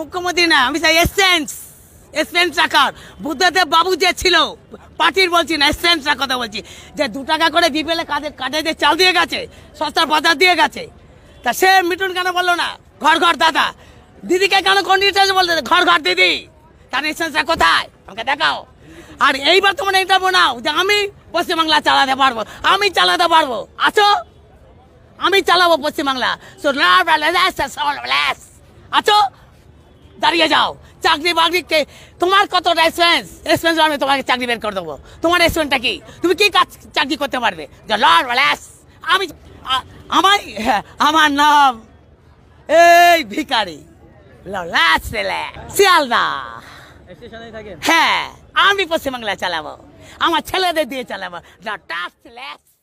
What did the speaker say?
মুখ্যমন্ত্রী না আমি চাই এসেন্স এসেন্স রাখার বুদ্ধদেব বাবু যে ছিল পার্টির বলছি না এসেন্স কথা বলছি যে দু টাকা করে বিপেলে কাঁধে কাঁধে চাল দিয়ে গেছে সস্তার বাজার দিয়ে গেছে তা সে মিটুন কেন বললো না ঘর ঘর দাদা দিদিকে কেন কন্ডিশন বলতে ঘর ঘর দিদি তার এসেন্সটা কোথায় আমাকে দেখাও আর এইবার তোমার এটা নাও যে আমি পশ্চিমবাংলা চালাতে পারবো আমি চালাতে পারবো আছো আমি চালাবো পশ্চিমবাংলা সো লাভ লাভ আছো দাঁড়িয়ে যাও চাকরি বাকরি তোমার কত রেসপেন্স রেসপেন্স আমি তোমাকে চাকরি বের করে দেবো তোমার রেসপেন্সটা কি তুমি কি কাজ চাকরি করতে পারবে আমি আমার হ্যাঁ, আমার নাম এই ভিকারি শিয়ালদা হ্যাঁ আমি পশ্চিমবাংলায় চালাবো আমার ছেলেদের দিয়ে চালাবো